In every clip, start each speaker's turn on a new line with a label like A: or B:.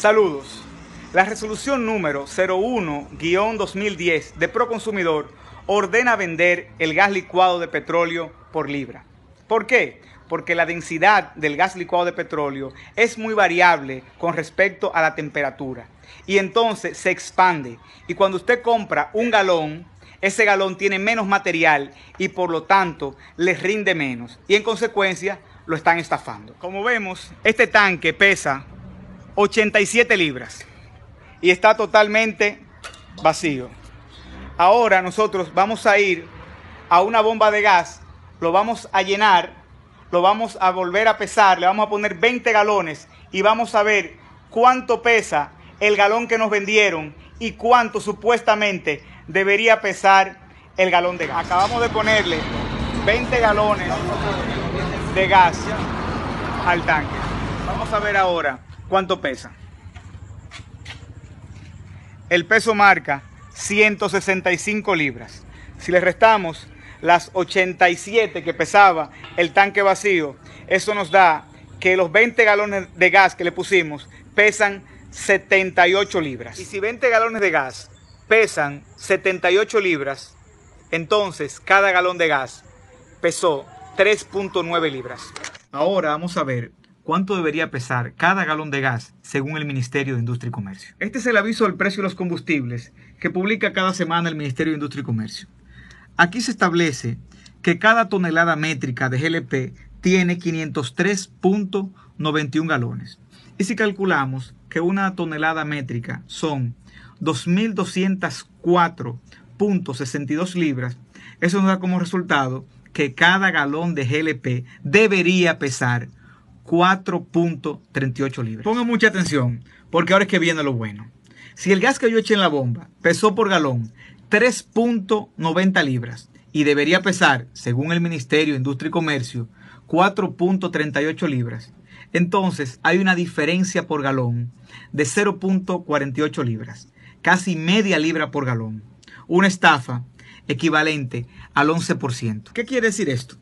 A: Saludos. La resolución número 01-2010 de Proconsumidor ordena vender el gas licuado de petróleo por libra. ¿Por qué? Porque la densidad del gas licuado de petróleo es muy variable con respecto a la temperatura y entonces se expande. Y cuando usted compra un galón, ese galón tiene menos material y por lo tanto les rinde menos y en consecuencia lo están estafando. Como vemos, este tanque pesa 87 libras y está totalmente vacío. Ahora nosotros vamos a ir a una bomba de gas, lo vamos a llenar, lo vamos a volver a pesar, le vamos a poner 20 galones y vamos a ver cuánto pesa el galón que nos vendieron y cuánto supuestamente debería pesar el galón de gas. Acabamos de ponerle 20 galones de gas al tanque. Vamos a ver ahora ¿Cuánto pesa? El peso marca 165 libras. Si le restamos las 87 que pesaba el tanque vacío, eso nos da que los 20 galones de gas que le pusimos pesan 78 libras. Y si 20 galones de gas pesan 78 libras, entonces cada galón de gas pesó 3.9 libras. Ahora vamos a ver cuánto debería pesar cada galón de gas según el Ministerio de Industria y Comercio. Este es el aviso del precio de los combustibles que publica cada semana el Ministerio de Industria y Comercio. Aquí se establece que cada tonelada métrica de GLP tiene 503.91 galones. Y si calculamos que una tonelada métrica son 2.204.62 libras, eso nos da como resultado que cada galón de GLP debería pesar 4.38 libras. Pongan mucha atención, porque ahora es que viene lo bueno. Si el gas que yo eché en la bomba pesó por galón 3.90 libras y debería pesar, según el Ministerio de Industria y Comercio, 4.38 libras, entonces hay una diferencia por galón de 0.48 libras, casi media libra por galón. Una estafa equivalente al 11%. ¿Qué quiere decir esto?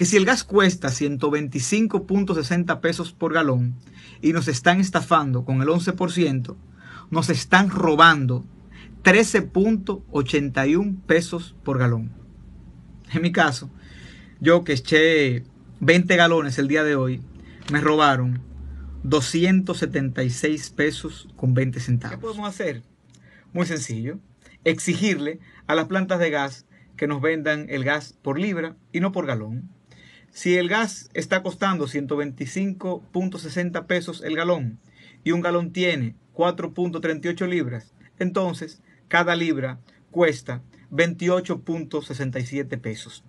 A: que si el gas cuesta 125.60 pesos por galón y nos están estafando con el 11%, nos están robando 13.81 pesos por galón. En mi caso, yo que eché 20 galones el día de hoy, me robaron 276 pesos con 20 centavos. ¿Qué podemos hacer? Muy sencillo, exigirle a las plantas de gas que nos vendan el gas por libra y no por galón. Si el gas está costando 125.60 pesos el galón y un galón tiene 4.38 libras, entonces cada libra cuesta 28.67 pesos.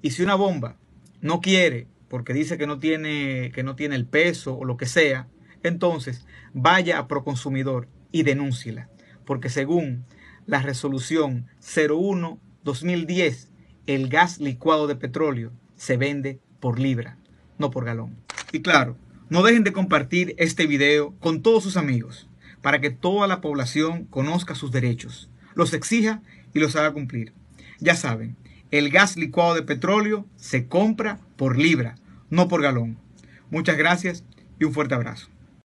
A: Y si una bomba no quiere, porque dice que no tiene, que no tiene el peso o lo que sea, entonces vaya a Proconsumidor y denúnciela, porque según la resolución 01-2010, el gas licuado de petróleo se vende por libra, no por galón. Y claro, no dejen de compartir este video con todos sus amigos para que toda la población conozca sus derechos, los exija y los haga cumplir. Ya saben, el gas licuado de petróleo se compra por libra, no por galón. Muchas gracias y un fuerte abrazo.